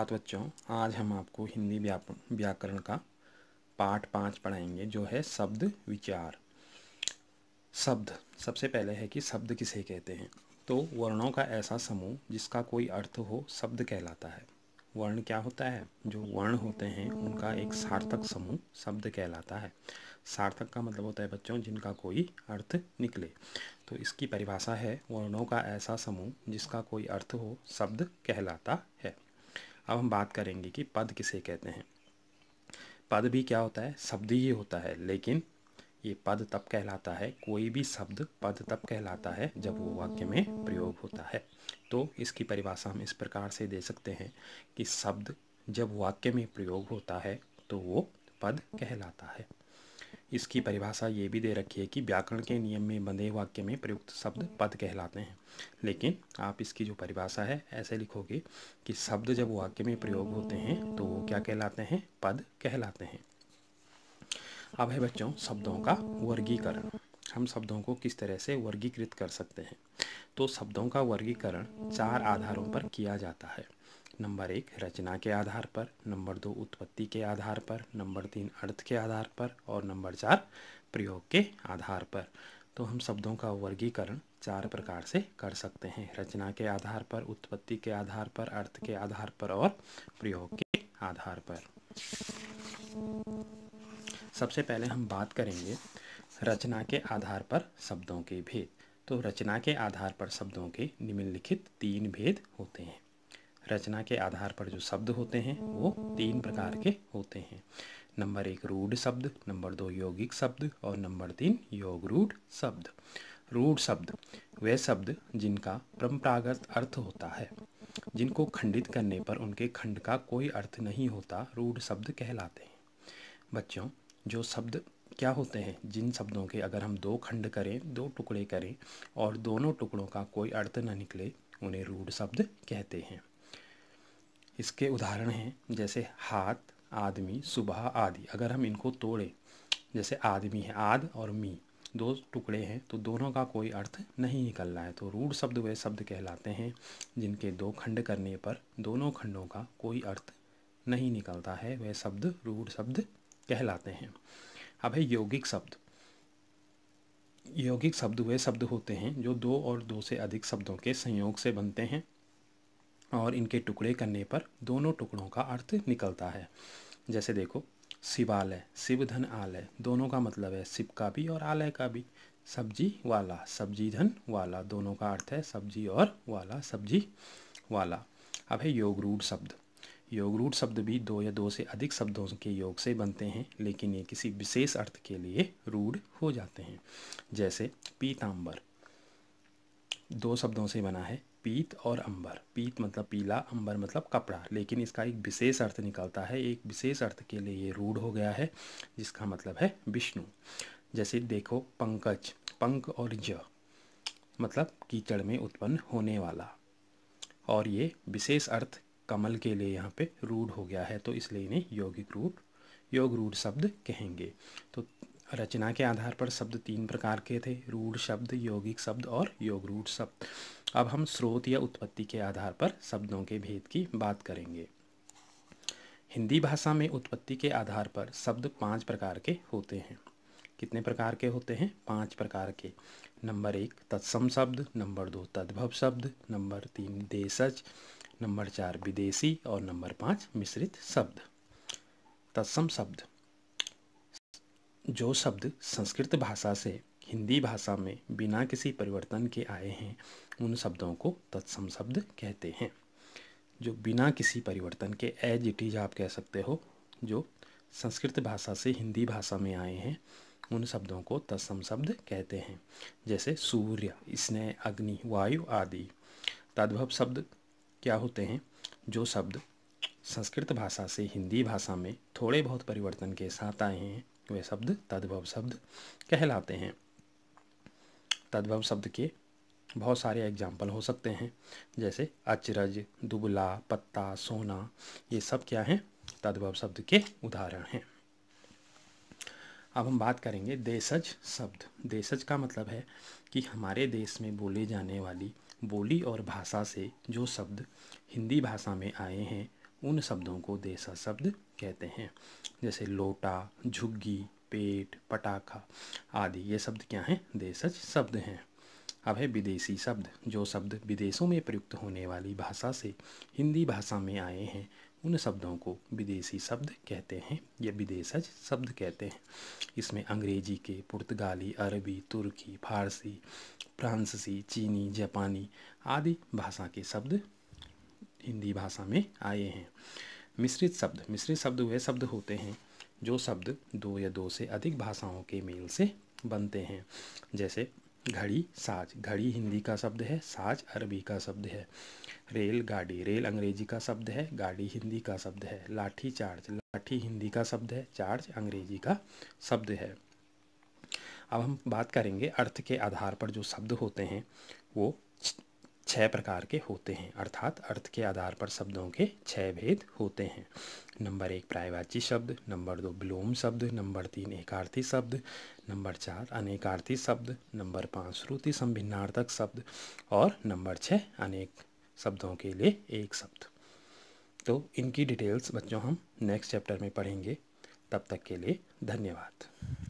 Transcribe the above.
सुप्रभात बच्चों आज हम आपको हिंदी व्याकरण का पाठ पाँच पढ़ाएंगे जो है शब्द विचार शब्द सबसे पहले है कि शब्द किसे कहते हैं तो वर्णों का ऐसा समूह जिसका कोई अर्थ हो शब्द कहलाता है वर्ण क्या होता है जो वर्ण होते हैं उनका एक सार्थक समूह शब्द कहलाता है सार्थक का मतलब होता है बच्चों जिनका कोई अर्थ निकले तो इसकी परिभाषा है वर्णों का ऐसा समूह जिसका कोई अर्थ हो शब्द कहलाता है अब हम बात करेंगे कि पद किसे कहते हैं पद भी क्या होता है शब्द ही होता है लेकिन ये पद तब कहलाता है कोई भी शब्द पद तब कहलाता है जब वो वाक्य में प्रयोग होता है तो इसकी परिभाषा हम इस प्रकार से दे सकते हैं कि शब्द जब वाक्य में प्रयोग होता है तो वो पद कहलाता है इसकी परिभाषा ये भी दे रखी है कि व्याकरण के नियम में बंधे वाक्य में प्रयुक्त शब्द पद कहलाते हैं लेकिन आप इसकी जो परिभाषा है ऐसे लिखोगे कि शब्द जब वाक्य में प्रयोग होते हैं तो वो क्या कहलाते हैं पद कहलाते हैं अब है बच्चों शब्दों का वर्गीकरण हम शब्दों को किस तरह से वर्गीकृत कर सकते हैं तो शब्दों का वर्गीकरण चार आधारों पर किया जाता है नंबर एक रचना के आधार पर नंबर दो उत्पत्ति के आधार पर नंबर तीन अर्थ के आधार पर और नंबर चार प्रयोग के आधार पर तो हम शब्दों का वर्गीकरण चार प्रकार से कर सकते हैं रचना के आधार पर उत्पत्ति के आधार पर अर्थ के आधार पर और प्रयोग के आधार पर सबसे पहले हम बात करेंगे रचना के आधार पर शब्दों के भेद तो रचना के आधार पर शब्दों के निम्नलिखित तीन भेद होते हैं रचना के आधार पर जो शब्द होते हैं वो तीन प्रकार के होते हैं नंबर एक रूढ़ शब्द नंबर दो यौगिक शब्द और नंबर तीन योग रूढ़ शब्द रूढ़ शब्द वे शब्द जिनका परम्परागत अर्थ होता है जिनको खंडित करने पर उनके खंड का कोई अर्थ नहीं होता रूढ़ शब्द कहलाते हैं बच्चों जो शब्द क्या होते हैं जिन शब्दों के अगर हम दो खंड करें दो टुकड़े करें और दोनों टुकड़ों का कोई अर्थ न निकले उन्हें रूढ़ शब्द कहते हैं इसके उदाहरण हैं जैसे हाथ आदमी सुबह आदि अगर हम इनको तोड़ें जैसे आदमी है आद और मी दो टुकड़े हैं तो दोनों का कोई अर्थ नहीं निकलना है तो रूढ़ शब्द वे शब्द कहलाते हैं जिनके दो खंड करने पर दोनों खंडों का कोई अर्थ नहीं निकलता है वह शब्द रूढ़ शब्द कहलाते हैं अब है यौगिक शब्द यौगिक शब्द वे शब्द होते हैं जो दो और दो से अधिक शब्दों के संयोग से बनते हैं और इनके टुकड़े करने पर दोनों टुकड़ों का अर्थ निकलता है जैसे देखो शिवालय शिव धन आलय दोनों का मतलब है शिव का भी और आलय का भी सब्जी वाला सब्जी धन वाला दोनों का अर्थ है सब्जी और वाला सब्जी वाला अब है योग रूढ़ शब्द योग रूढ़ शब्द भी दो या दो से अधिक शब्दों के योग से बनते हैं लेकिन ये किसी विशेष अर्थ के लिए रूढ़ हो जाते हैं जैसे पीताम्बर दो शब्दों से बना है पीत और अंबर पीत मतलब पीला अंबर मतलब कपड़ा लेकिन इसका एक विशेष अर्थ निकलता है एक विशेष अर्थ के लिए ये रूढ़ हो गया है जिसका मतलब है विष्णु जैसे देखो पंकज पंक और ज मतलब कीचड़ में उत्पन्न होने वाला और ये विशेष अर्थ कमल के लिए यहाँ पे रूढ़ हो गया है तो इसलिए इन्हें यौगिक रूप योग रूढ़ शब्द कहेंगे तो रचना के आधार पर शब्द तीन प्रकार के थे रूढ़ शब्द यौगिक शब्द और योग रूढ़ शब्द अब हम स्रोत या उत्पत्ति के आधार पर शब्दों के भेद की बात करेंगे हिंदी भाषा में उत्पत्ति के आधार पर शब्द पांच प्रकार के होते हैं कितने प्रकार के होते हैं पांच प्रकार के नंबर एक तत्सम शब्द नंबर दो तद्भव शब्द नंबर तीन देशज नंबर चार विदेशी और नंबर पाँच मिश्रित शब्द तत्सम शब्द जो शब्द संस्कृत भाषा से हिंदी भाषा में बिना किसी परिवर्तन के आए हैं उन शब्दों को तत्सम शब्द कहते हैं जो बिना किसी परिवर्तन के एज इट इज आप कह सकते हो जो संस्कृत भाषा से हिंदी भाषा में आए हैं उन शब्दों को तत्सम शब्द कहते हैं जैसे सूर्य स्नेह अग्नि वायु आदि तद्भव शब्द क्या होते हैं जो शब्द संस्कृत भाषा से हिंदी भाषा में थोड़े बहुत परिवर्तन के साथ आए हैं वे शब्द तद्भव शब्द कहलाते हैं तद्भव शब्द के बहुत सारे एग्जाम्पल हो सकते हैं जैसे अचरज दुबला पत्ता सोना ये सब क्या हैं तद्भव शब्द के उदाहरण हैं अब हम बात करेंगे देशज शब्द देशज का मतलब है कि हमारे देश में बोले जाने वाली बोली और भाषा से जो शब्द हिंदी भाषा में आए हैं उन शब्दों को देशा शब्द कहते हैं जैसे लोटा झुग्गी पेट पटाखा आदि ये शब्द क्या हैं देशज शब्द हैं अब है विदेशी शब्द जो शब्द विदेशों में प्रयुक्त होने वाली भाषा से हिंदी भाषा में आए हैं उन शब्दों को विदेशी शब्द कहते हैं या विदेशज शब्द कहते हैं इसमें अंग्रेजी के पुर्तगाली अरबी तुर्की फारसी फ्रांसीसी चीनी जापानी आदि भाषा के शब्द हिंदी भाषा में आए हैं मिश्रित शब्द मिश्रित शब्द वह शब्द होते हैं जो शब्द दो या दो से अधिक भाषाओं के मेल से बनते हैं जैसे घड़ी साज घड़ी हिंदी का शब्द है साज अरबी का शब्द है रेल गाड़ी रेल अंग्रेजी का शब्द है गाड़ी हिंदी का शब्द है लाठी चार्ज लाठी हिंदी का शब्द है चार्ज अंग्रेजी का शब्द है अब हम बात करेंगे अर्थ के आधार पर जो शब्द होते हैं वो छः प्रकार के होते हैं अर्थात अर्थ के आधार पर शब्दों के छः भेद होते हैं नंबर एक प्रायवाची शब्द नंबर दो विलोम शब्द नंबर तीन एकार्थी शब्द नंबर चार अनेकार्थी शब्द नंबर पाँच श्रुति संभिन्नार्थक शब्द और नंबर छः अनेक शब्दों के लिए एक शब्द तो इनकी डिटेल्स बच्चों हम नेक्स्ट चैप्टर में पढ़ेंगे तब तक के लिए धन्यवाद